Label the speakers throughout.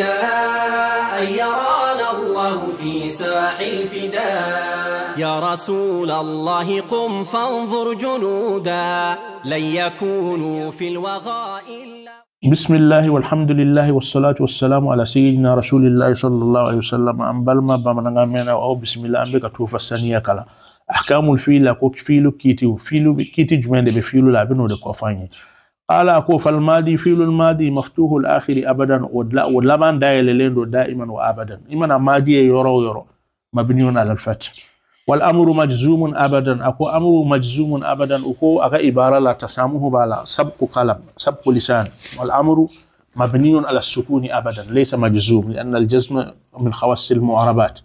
Speaker 1: يرانا الله في ساح الفداء يا رسول الله قم فانظر جنودا لن يكونوا في الوغاء إلا بسم الله والحمد لله والصلاة والسلام على سيدنا رسول الله صلى الله عليه وسلم أم بلما بمنا أو بسم الله أمبك توفى السنية كلا أحكام الفيل كوك فيلو كيتي وفيلو كيتي جمعين بفيلو لابنو لكوفاني قال أكو فالماضي فيل الماضي مفتوح الآخر أبدا ولبان دايل لندو دائما وأبدا إما ماضي يورو يورو مبني على الفتح والأمر مجزوم أبدا أكو أمر مجزوم أبدا أكو أكا إبارة لا تسامه بالا سبق قلم سبق لسان والأمر مبني على السكون أبدا ليس مجزوم لأن الجزم من خواص المعربات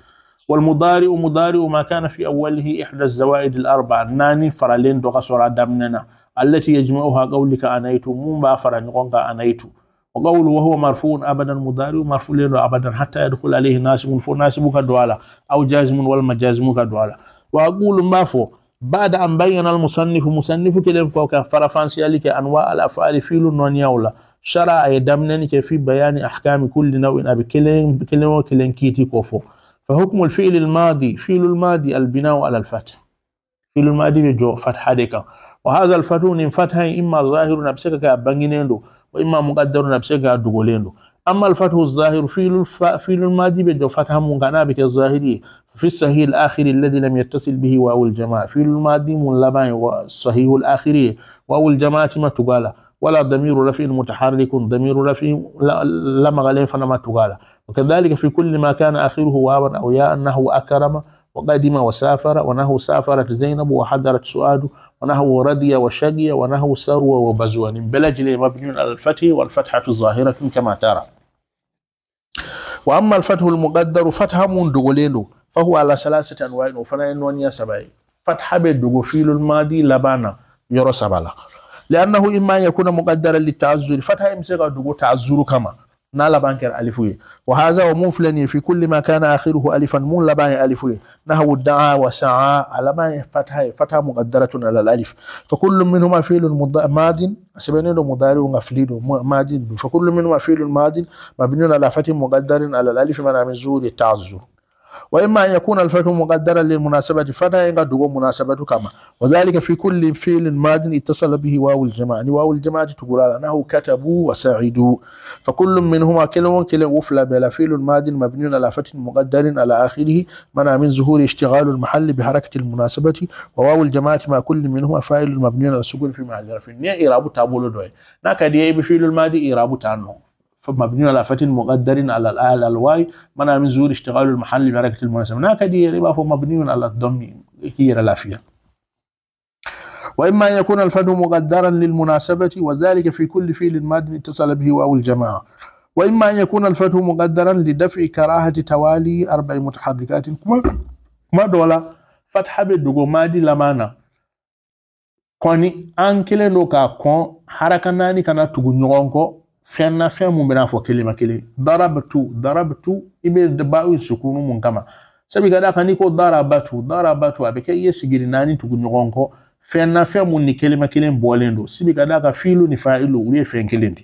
Speaker 1: والمضارع مضارع ما كان في أوله إحدى الزوائد الأربعة ناني فرالين دوغا سورا دمننا التي يجمعها قولك أنايتو مم بافر نقولك أنايتو وقول وهو مرفوع أبدا مضارع مرفوع له أبدا حتى يدخل عليه ناسب فناسب كدوالا أو جازم والمجازم كدوالا وأقول ما فو بعد أن بين المصنف مصنف كلام كوكا فرفانسي لك أنواع الأفعال في فيل نونيولا شرع يدمنني في بيان أحكام كل نوع بكلم بكلمة كلم كيتي كوفو فحكم الفعل الماضي فعل الماضي البناء على الفتح فعل الماضي بجو فتح ديكا وهذا الفتو نين إما ظاهر نبسك كبنجنين دو وإما مقدر نبسك كدغولين دو أما الفتح الظاهر فيل الف... فيل الماضي بده فتح مغنى بك الظاهري في الصحيح الآخر الذي لم يتصل به واو الجماعة فيل الماضي من لبان والصحيح الآخري واو الجماعة ما تقال ولا ضمير رفع متحرك ضمير رفع لما غلين فلما تقال وكذلك في كل ما كان آخره واو أو ياء أنه أكرم وقدم وسافر ونهو سافرت زينب وحضرت سؤاد ونحو ردي وشقي ونحو سروى وبزوان بلجل مبني على الفتح والفتحة الظاهرة كما ترى وأما الفتح المقدر فتح من دغلينو فهو على ثلاثة أنواع وفنان ونيا سبعي فتح بالدغفيل الماضي لبانا يرى لأنه إما يكون مقدرا للتعذر فتح يمسك دغو تعذر كما نالا بانكر ألفوي وهذا ومفلني في كل ما كان آخره ألفا مون لبان ألفوي نحو الدعاء وسعى على ما فتح فتح مقدرة على الألف فكل منهما فعل ماض سبنين مضارع مفعول ماض فكل منهما فعل ماض مبني على فتح مقدر على الألف من زور التعذر وإما أن يكون الفعل مقدرا للمناسبة فلا ينقدر مناسبة كما وذلك في كل فعل ماد اتصل به واو الجماعة يعني واو الجماعة تقول أنه كتبوا وساعدوا فكل منهما كلمة كلا وفلا بلا فعل ماد مبني على فتح مقدر على آخره منع من ظهور اشتغال المحل بحركة المناسبة وواو الجماعة مع كل منهما فاعل مبني على السكون في محل رفع نيا إرابو تابولو دوي ناكا دي فعل الماضي إرابو تانو فمبني على فت مقدر على ال على الواي منع من زور اشتغال المحل بحركة المناسبة هناك دي هو مبني على الضم هي العافية وإما أن يكون الفن مقدرا للمناسبة وذلك في كل فعل ماد اتصل به واو الجماعة وإما أن يكون الفتح مقدرا لدفع كراهة توالي أربع متحركات كما ما دولا فتح بدوغو مادي لمانا كوني أنكلي لوكا كون حركة ناني كانت تغنيونكو fɛn na fɛn mun bɛna fɔ kelen ma kelen darabtu darabtu i bɛ ba'u sukunu mun kama sabu ka d'a kan n'i ko darabatu darabatu a bɛ kɛ i ye sigiri naani tugu ɲɔgɔn kɔ fɛn na fɛn mun ni kelima kelen bɔlen don sibi ka d'a kan fiilu ni fa'ilu olu ye fɛn kelen de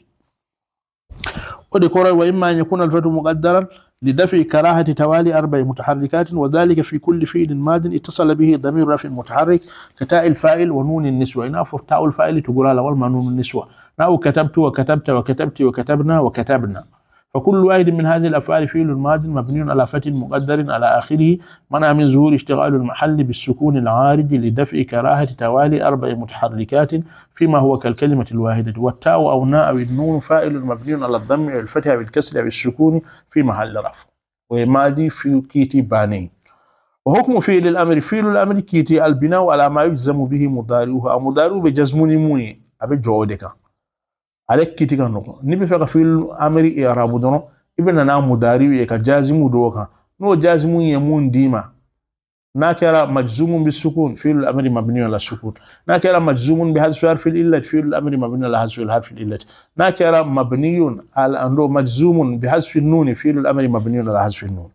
Speaker 1: o de kɔrɔ ye wa i maa ɲɛ ko na lufatu muqaddaran لدفع كراهة توالي أربع متحركات وذلك في كل فعل ماد اتصل به ضمير رفع متحرك كتاء الفاعل ونون النسوة إن تاء الفاعل تقول لها والما نون النسوة ناو كتبت وكتبت وكتبت وكتبنا وكتبنا فكل واحد من هذه الأفعال فعل ماض مبني على فتح مقدر على آخره منع من ظهور اشتغال المحل بالسكون العارج لدفع كراهة توالي أربع متحركات فيما هو كالكلمة الواحدة والتاء أو الناء أو النون فاعل مبني على الضم أو الفتح أو أو السكون في محل رفع ومادي في كيتي بانين وحكم فعل الأمر فعل الأمر كيتي البناء على ما يجزم به مضارعه أو مضارعه بجزم نموي أبي جودك ale kiti ka nɔgɔn n'i bɛ fɛ ka fi'il amiri ye arabu dɔrɔn i bɛ na n'a mudari ye ka jazimu dɔw kan n'o jazimu ye mun d'i ma n'a kɛra majzumun bi sukun fi'il amri mabni ala sukun n'a kɛra majzumun bi hasfi harfi illat fi'il amri mabni ala hasfi harfi illat n'a kɛra mabniyun ala ando majzumun bi hasfi nun fi'il amri mabni ala hasfi nun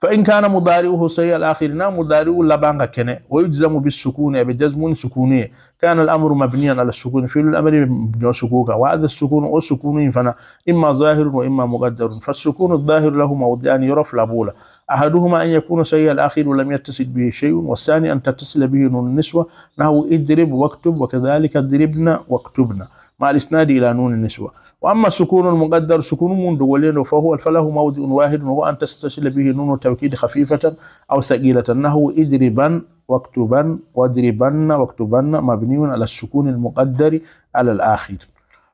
Speaker 1: فإن كان مضارعه سيء الآخر نعم مضارعه لبانغا كنه ويجزم بالسكون يعني بجزم سكوني كان الأمر مبنيا على السكون في الأمر مبني سكوكا وهذا السكون أو سكون فنا إما ظاهر وإما مقدر فالسكون الظاهر له موضعان يرف لابولا أحدهما أن يكون سيء الآخر ولم يتصل به شيء والثاني أن تتصل به النسوة نحو اضرب واكتب وكذلك اضربنا واكتبنا مع الإسناد إلى نون النسوة وأما السكون المقدر سكون دولين فهو فله موضع واحد وهو أن تستشل به نون التوكيد خفيفة أو ثقيلة انه اضربا واكتبا واضربن واكتبن مبني على السكون المقدر على الآخر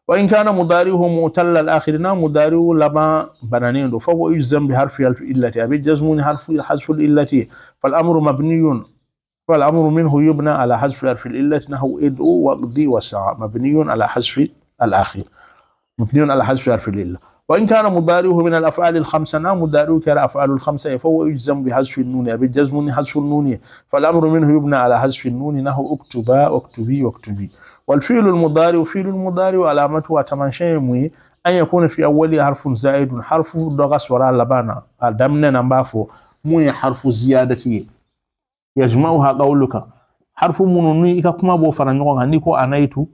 Speaker 1: وإن كان مضارعه مؤتل الآخر نعم مضارعه لما بنانين فهو يجزم بحرف الإلة أبي حرف حذف الإلة فالأمر مبني فالأمر منه يبنى على حذف حرف الإلة نحو ادعو واقضي وسعى مبني على حذف الأخير مبني على حذف حرف الإلة وإن كان مضاره من الأفعال الخمسة نعم كان أفعال الخمسة فهو يجزم بحذف النون أبي بالجزم حذف النون فالأمر منه يبنى على حذف النون نحو اكتبا اكتبي واكتبي والفعل المضارع فعل المضارع علامته تمنشيمه أن يكون في أول حرف زائد حرف دغس وراء لبانا دمنا نمبافو مو حرف زيادة يجمعها قولك حرف منوني كما بو bo نيكو ɲɔgɔn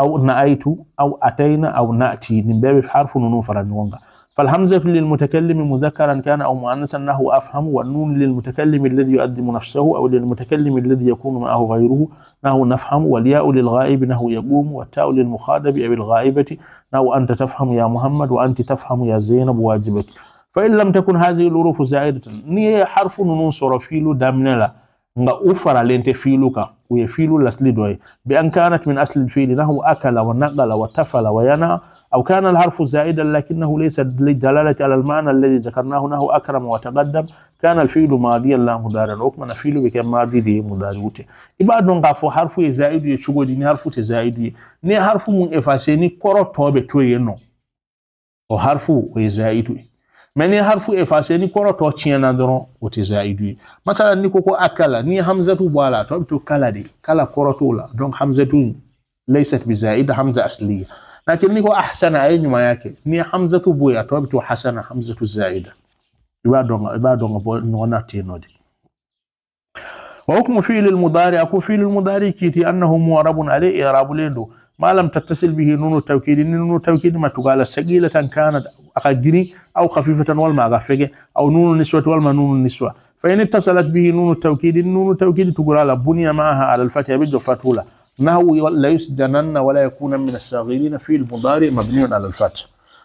Speaker 1: أو نأيتو أو أتينا أو نأتي aw ataina aw na'ti nin فالهمزة للمتكلم مذكرا كان أو مؤنثا أنه أفهم والنون للمتكلم الذي يؤذم نفسه أو للمتكلم الذي يكون معه غيره نهو نفهم والياء للغائب نهو يقوم والتاء للمخاطب أو الغائبة نحو أنت تفهم يا محمد وأنت تفهم يا زينب واجبك فإن لم تكن هذه الحروف زائدة ني حرف نون صرفيل دامنلا nga u faralen tɛ fiilu kan u ye fiilu lasili dɔ ye bi an kanat min asli fiili nahu akala wa naqala wa tafala wa yana أو كان الحرف زائدا لكنه ليس للدلالة على المعنى الذي ذكرناه نحو أكرم وتقدم كان الفيل ماضيا لا مضارعا وكما الفيل بكم ماضي دي مضارعوته إبعاد نغافو حرف زائد يشغو دي حرف تزائد ني حرف من إفاسيني كورو توبة توينو أو حرف زائد mɛ ni harifu efase ni kɔrɔ tɔ tiɲɛna dɔrɔn o tɛ zayidu ye masala ni ko ko akala ni hamzatu bɔ a la tɔ bɛ to kala de kala kɔrɔ t'o la donc hamzatu laysat bi zayid hamza asliya lakin ni ko ahsana a ye ɲumanya kɛ ni hamzatu bɔ yen a tɔ bɛ to hasana hamzatu zayida i b'a dɔn i b'a dɔn ka bɔ ɲɔgɔn na ten nɔ de وحكم فعل المضارع أكو فعل المضارع كيتي أنه معرب عليه إعراب لين ما لم تتصل به نون التوكيد نون التوكيد ما تقال ثقيلة كانت أخجري أو خفيفة والما أغفقه أو نون النسوة والما نون النسوة فإن اتصلت به نون التوكيد نون التوكيد تقول على بني معها على الفتح بجو فتولة نهو لا يسجنن ولا يكون من الساغرين في المضارع مبني على الفتح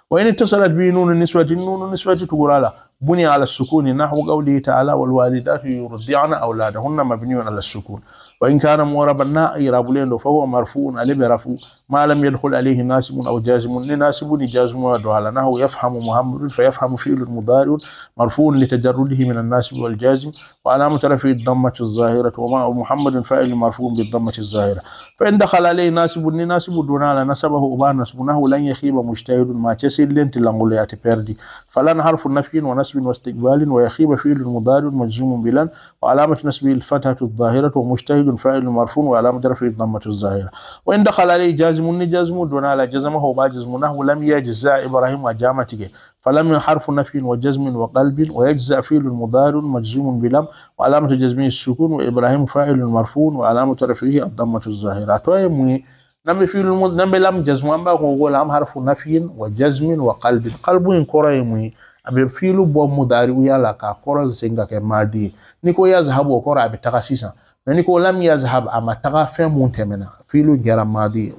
Speaker 1: وإن اتصلت به نون النسوة نون النسوة تقول على بني على السكون نحو قوله تعالى والوالدات يرضعن أولادهن مبني على السكون وإن كان موربا نائرا بولين فهو مرفوع عليه برفوع ما لم يدخل عليه ناسب أو جازم لناسب جازم ودعالة نحو يفهم محمد فيفهم فعل المضارع مرفوع لتجرده من الناسب والجازم وعلامة رفع الضمة الظاهرة وما محمد فاعل مرفوع بالضمة الظاهرة فإن دخل عليه ناسب لناسب دعالة نسبه أبا نسب لن يخيب مجتهد ما تسل لن لنغليات بيردي فلن حرف نفي ونسب واستقبال ويخيب فعل المضارع مجزوم بلن وعلامة نسبه الفتحة الظاهرة ومجتهد فاعل فاعل مرفوع وعلامة رفعه ضمة الظاهرة وإن دخل عليه جازم جازم دون على جزمه وما جزمناه لم يجزع إبراهيم وجامته فلم حرف نفي وجزم وقلب ويجزع فيل مضار مجزوم بلم وعلامة جزمه السكون وإبراهيم فاعل مرفوع وعلامة رفعه الضمة الظاهرة تويمي نم المد نم لم جزم أما هو أم حرف نفي وجزم وقلب قلب كريمي abe في bɔ mudari ويا لك la سينجا كمادي senga kɛ وكرة n'i ko nani لم يذهب اما ama taga fɛn mun tɛmɛna filu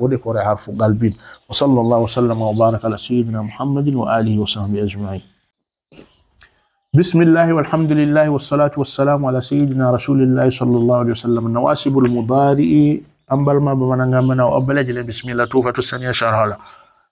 Speaker 1: ودي كوري حرف de وصلى الله وسلم وبارك على سيدنا محمد واله وصحبه اجمعين بسم الله والحمد لله والصلاة والسلام على سيدنا رسول الله صلى الله عليه وسلم نواسب المضارع أنبل ما بمنغمنا وأبلج بسم الله توفة السنة شرها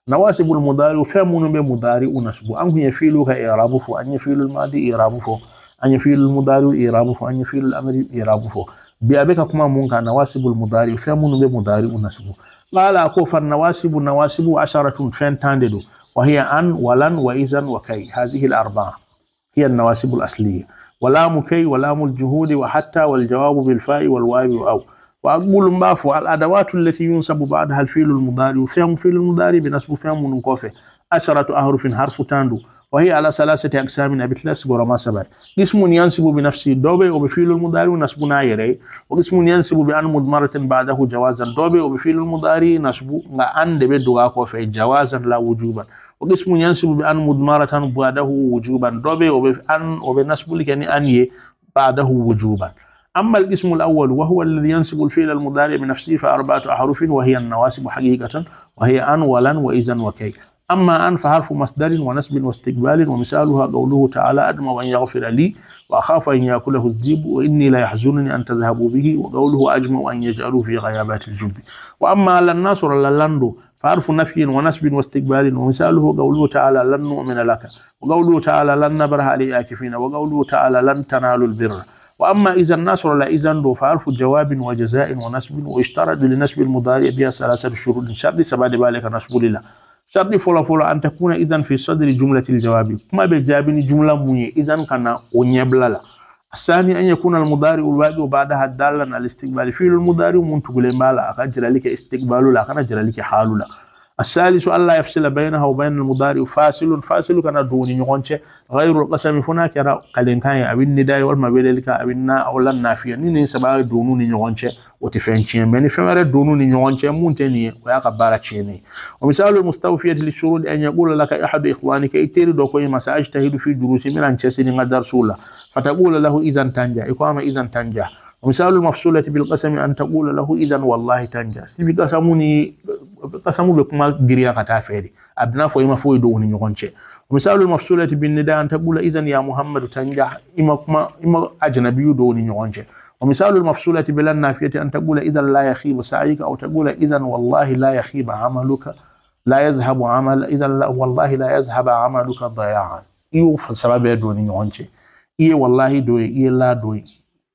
Speaker 1: نواسب المضارئ فمن بمضارئ نسب أم هي فيلك إعرابه أن يفيل الماضي إرابفو أن يفيل المضارئ إرابفو أن يفيل الأمر إرابفو bi a bɛ ka kuma mun kan nawasibul mudari fɛn minnu bɛ mudari u nasugu qala ko fan nawasibu nawasibu asharatun fɛn tan de don wa hiya an walan wa izan wa kai hazihi al hiya an nawasibul asliya ولام كي ولام الجهود وحتى والجواب بالفاء والواو أو وأقول مبافو الأدوات التي ينسب بعدها الفيل المضارع فهم فيل المضارع بنسب فهم من كوفه عشرة أحرف حرف تاندو وهي على ثلاثة أقسام أبي سبورة ما سبر قسم ينسب بنفسه دوبي وبفيل المضارع نسب نايري وقسم ينسب بأن مضمرة بعده جوازا دوبي وبفيل المضارع نسب أن دبي دعاكو في جوازا لا وجوبا وقسم ينسب بأن مضمرة بعده وجوبا دوبي وبأن وبنسب لك يعني أن بعده وجوبا أما القسم الأول وهو الذي ينسب الفيل المضارع بنفسه فأربعة أحرف وهي النواسب حقيقة وهي أن ولن وإذا وكي أما أن فحرف مصدر ونسب واستقبال ومثالها قوله تعالى أدم أن يغفر لي وأخاف أن يأكله الذئب وإني لا يحزنني أن تذهبوا به وقوله أجمع أن يجعلوا في غيابات الجب وأما لن ناصر للاندو فحرف نفي ونسب واستقبال ومثاله قوله تعالى لن نؤمن لك وقوله تعالى لن نبرح لآكفين وقوله تعالى لن تنالوا البر وأما إذا الناس لا إذا له فعرف جواب وجزاء ونسب واشترط لنسب المضارع بها ثلاثة شروط شرط سبب ذلك نسب لله sardi fɔlɔfɔlɔ an tɛ kuna izan fi sadri jumlatil jawabi kuma bɛ jaabi ni jumla mun ye izan ka na o ɲɛbila la الثاني أن يكون المضارع الواجب وبعدها دالا على الاستقبال فعل المضارع منتقل ما لا أكا جرالك استقبال لا أكا جرالك حال لا الثالث ألا يفصل بينها وبين المضارع فاصل فاصل كان دون يغنش غير القسم فنا كرا قلن كان أبن نداء والما بذلك أبننا أو لن نافيا نين سبا دونون يغنش وتفنشين بني فمر دونون يغنش مونتني ويا كبارة شيني ومثال المستوفية للشروط أن يقول لك أحد إخوانك إتير دوكوي مساج تهيد في دروس من أنشسين غدر سولا فتقول له إذا تنجا إقامة إذا تنجا مثال المفصولة بالقسم أن تقول له إذا والله سيبي قسموني قسمو بكما دريا كتافيري أبنا فوي مفوي دوني نغنشي ومثال المفصولة بالنداء أن تقول إذا يا محمد تنجا إما كما إما أجنبي دوني نغنشي ومثال المفصولة بالنافية أن تقول إذا لا يخيب سعيك أو تقول إذا والله لا يخيب عملك لا يذهب عمل إذا لا والله لا يذهب عملك ضياعا إيو فسبب دوني نغنشي إيه والله دوي إيه لا دوي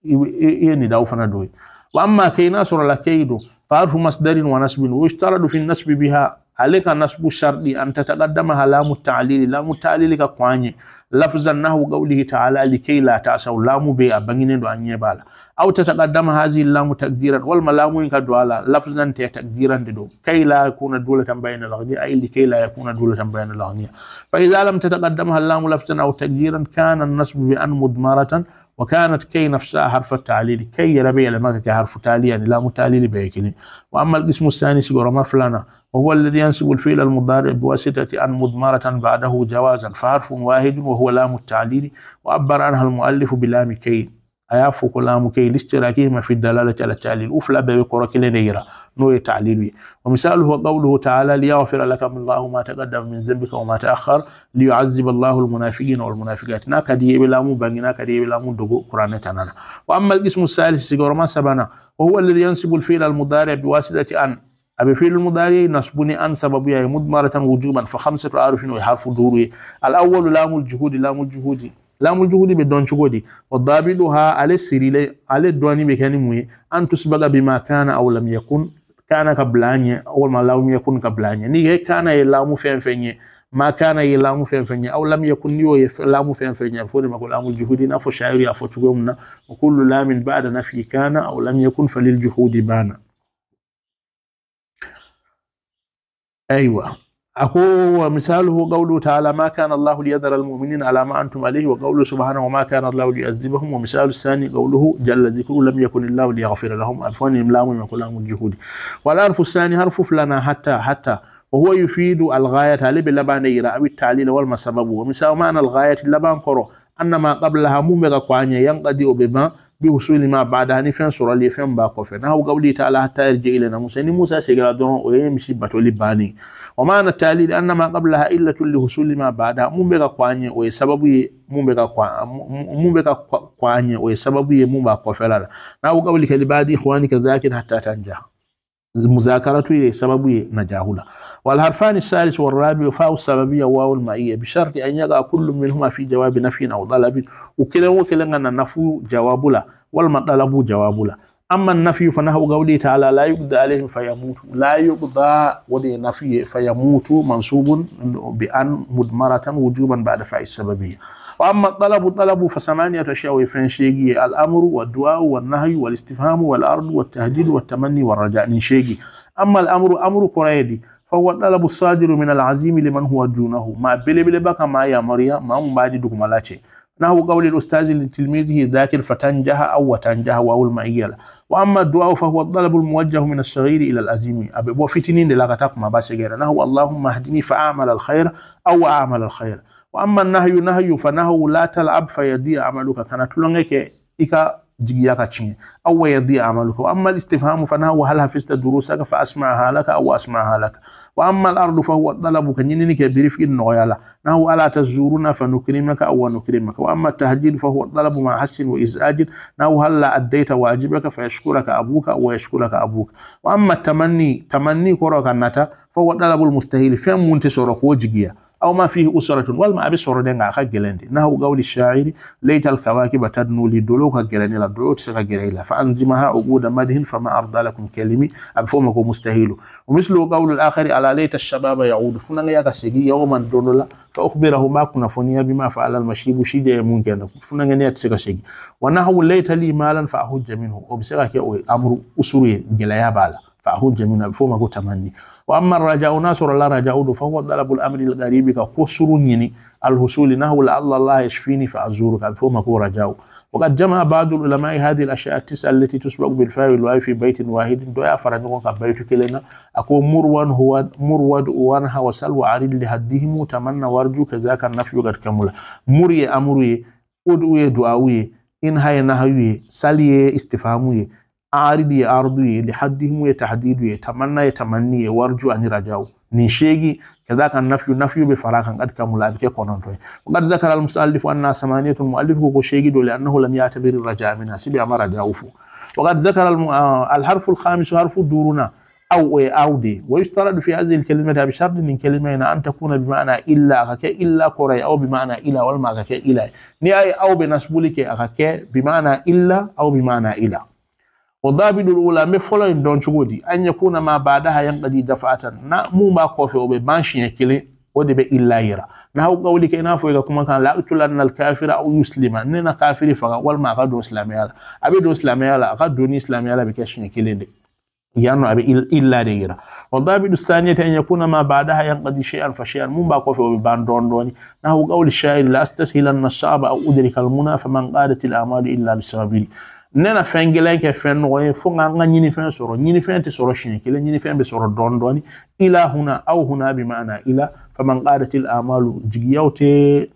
Speaker 1: ينداو فندوي وأما كي ناصر لكيدو فعرف مصدر ونسب ويشترط في النسب بها عليك نسب الشرط أن تتقدمها لام التعليل لام التعليل كقواني لفظا نحو قوله تعالى لكي لا تأسوا لام بيع بنين دو أني بالا أو تتقدم هذه اللام تقديرا والملام إنك دوالا لفظا تقديرا دو كي لا يكون دولة بين الأغنياء أي لكي لا يكون دولة بين الأغنياء فإذا لم تتقدمها اللام لفظا أو تقديرا كان النسب بأن مدمرة وكانت كي نفسها حرف التعليل كي ربيع لما كحرف تعليل يعني لا متعليل بيكني وأما القسم الثاني سيقول ما فلنا وهو الذي ينسب الفعل المضارع بواسطة أن مضمرة بعده جوازا فحرف واحد وهو لام التعليل وعبر عنها المؤلف بلام كي أيافق لام كي لاشتراكهما في الدلالة على التعليل أفلا بيقرأ لنيره نور التعليل ومثاله قوله تعالى ليغفر لك من الله ما تقدم من ذنبك وما تأخر ليعذب الله المنافقين والمنافقات نا دي بلا مو بنينا كدي بلا مو دغو قران تنانا واما الاسم الثالث سيغور ما سبنا وهو الذي ينسب الفعل المضارع بواسطه ان أبي فعل المضارع نسبني أن سبب يا مضمرة وجوبا فخمسة أعرف انه وحرف دوري الأول لام الجهود لام الجهود لام الجهود بدون شغودي والضابطها على السريلة على الدواني مكان موي أن تسبق بما كان أو لم يكن kana ka blanye an ma walima yakun ka blanye n'i ye kana ye lamu fen fɛn ma kana ye lamu fen fɛn ɲɛ aw lam yakun n'i ye lamu fen fɛn ɲɛ a ma ko juhudi n'a fo shayri y'a fɔ na kullu lamin ba'da nafi kana aw lam yakun falil juhudi bana. aywa أكو مثاله قوله تعالى ما كان الله ليذر المؤمنين على ما أنتم عليه وقوله سبحانه وما كان الله ليعذبهم ومثال الثاني قوله جل ذكره لم يكن الله ليغفر لهم عفوا من كلام الجهود والحرف الثاني حرف لنا حتى حتى وهو يفيد الغاية لبلبان إيراء أو التعليل والمسبب ومثال معنى الغاية لبان قرو أن ما قبلها مبغى قوانيا ينقضي بما bi usuli ma baada ni fɛn sɔrɔli ye fɛn min b'a kɔfɛ n'a ko gabuli ta ala ta yɛrɛ jigin na musa ni musa seginna dɔrɔn o ye misi batoli bannen o ma na taali an na ma kabila ha illa tuli usuli ma baada mun bɛ ka kɔ an ye o ye sababu ye mun bɛ ka kɔ mun bɛ ka kɔ an ye o ye sababu ye mun b'a kɔfɛla la n'a ko gabuli kali baadi ikhwani ka zakir hatta tanja مذاكرته سبب نجاهها والحرفان الثالث والرابع فاء السببية واو المائية بشرط أن يقع كل منهما في جواب نفي أو طلب وكلا وكلا أن النفي جواب له والمطلب جواب له أما النفي فنهو قوله تعالى لا يقضى عليهم فيموت لا يقضى ولي نفي فيموت منصوب بأن مدمرة وجوبا بعد فاء السببية وأما الطلب طلب فثمانية أشياء فنشيقي الأمر والدعاء والنهي والاستفهام والأرض والتهديد والتمني والرجاء نشيقي أما الأمر أمر قريدي فهو الطلب الصادر من العزيم لمن هو دونه ما بلي بلي بك ما يا مريم ما هم بعد ملاتي نحو قول الأستاذ لتلميذه ذاك فتنجح أو وتنجح واو المعيلة وأما الدعاء فهو الطلب الموجه من الصغير إلى العظيم وفتنين لغتك ما باش غير نحو اللهم اهدني فأعمل الخير أو أعمل الخير واما النهي نهي فنهو لا تلعب فيضيع عملك كان تلونك ايكا جياك تشين أو يضيع عملك وأما الاستفهام فنهو هل حفظت دروسك فأسمعها لك أو أسمعها لك وأما الأرض فهو طلب كنيني كبير في النغيالة نهو ألا تزورنا فنكرمك أو نكرمك وأما التهجير فهو طلب مع حسن وإزعاج نهو هل أديت واجبك فيشكرك أبوك أو يشكرك أبوك وأما التمني تمني كرك النتا فهو طلب المستحيل فهم منتصرك وجيا أو ما فيه أسرة والما أبي سورة دين أخا جلندي نهو قول الشاعر ليت الكواكب تدنو للدلوك جلني للدلوك سكا جلني فأنزمها عقود مدهن فما أرضى لكم كلمي أبفومكم مستهيل ومثل قول الآخر ألا ليت الشباب يعود فنان يا سيدي يوما دولولا فأخبره ما كنا فنيا بما فعل المشيب شيدي ممكن فنان يا سيدي ونهو ليت لي مالا فأهج منه وبسكا كي أمر أسرية جلايا بالا فهج من فما كو تمني واما الرجاء ناصر الله رجاء فهو طلب الامر الغريب كقصر يني الحصول نحو لعل الله يشفيني فازورك فما كو رجاء وقد جمع بعض العلماء هذه الاشياء التسعه التي تسبق بالفاء والواو في بيت واحد دويا فرنكم كبيت كلنا اكو مروان هو مرود وانها وسل وعريد لهدهم تمنى وارجو كذاك النفي قد كمل مري امري ادوي دعاوي ان هاي نهوي ساليه استفهاميه أعرض يعرضي لحدهم ويتحديد ويتمنى يتمني يرجو أن يرجعوا نشيجي كذاك النفي نفي بفراغ قد كمل كونون وقد ذكر المصنف أن ثمانية المؤلف كوشيجي لأنه لم يعتبر الرجاء منها سيدي أمر رجعوه وقد ذكر الم... آه الحرف الخامس حرف دورنا أو إيه، أودي ويشترط في هذه الكلمة بشرط من كلمة أن تكون بمعنى إلا أخك إلا كوري أو بمعنى إلا والما أخك إلا ني أو بنسبولك أخك بمعنى إلا أو بمعنى إلا o daabidol ula mbe folo en don cogo di an yakuna ma badaha yankadi dafatan na muma kofe oɓe banchiye kelen ode ɓe illayira na haw gawli ke ina foy ga kuma kan la utulanna al kafira aw yuslima nena kafiri faga walma aka don islamiyala aɓe don islamiyala aka doni islamiyala ɓe keshiye kelen de yanno aɓe illa de yira والضابط الثانية أن يكون ما بعدها ينقضي شيئا فشيئا مو باقوفي وبيبان دون دوني نحو قول الشاعر لا أستسهلن الصعب أو أدرك المنى فمن قادت الأعمال إلا لسببي nena na fɛn gɛlɛn kɛ fɛn nɔgɔ ye fo k'an ka ɲinifɛn sɔrɔ ɲinifɛn tɛ sɔrɔ siɲɛ kelen ɲinifɛn bɛ sɔrɔ dɔɔni dɔɔni ila huna aw huna bi ma'ana ila faman qadatil amalu jigiyaw tɛ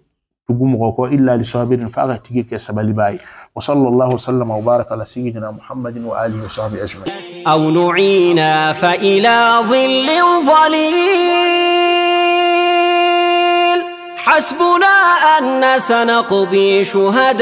Speaker 1: tugu mɔgɔ kɔ illa li sabirin fa ka tigi kɛ sabaliba ye wa sallallahu sallama wa baraka ala sayyidina muhammadin wa alihi wa sahbihi ajma'in aw nu'ina fa ila dhillin dhalil حسبنا أن سنقضي شهداء